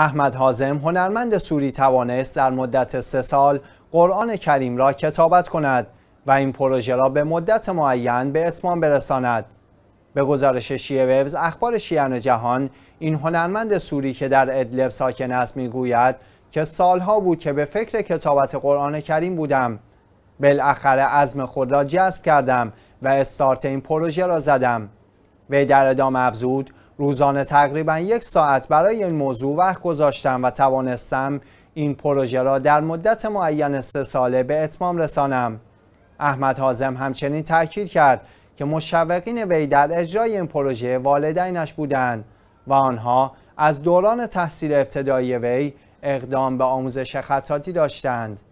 احمد حازم هنرمند سوری توانست در مدت سه سال قرآن کریم را کتابت کند و این پروژه را به مدت معین به اتمام برساند به گزارش شیعه وبز اخبار شیعان جهان این هنرمند سوری که در ادلب ساکن است میگوید که سالها بود که به فکر کتابت قرآن کریم بودم بالاخره عزم خود را جذب کردم و استارت این پروژه را زدم وی در ادامه افزود روزانه تقریبا یک ساعت برای این موضوع وقت گذاشتم و توانستم این پروژه را در مدت معین سه ساله به اتمام رسانم احمد حازم همچنین تاکید کرد که مشوقین وی در اجرای این پروژه والدینش بودند و آنها از دوران تحصیل ابتدایی وی اقدام به آموزش خطاتی داشتند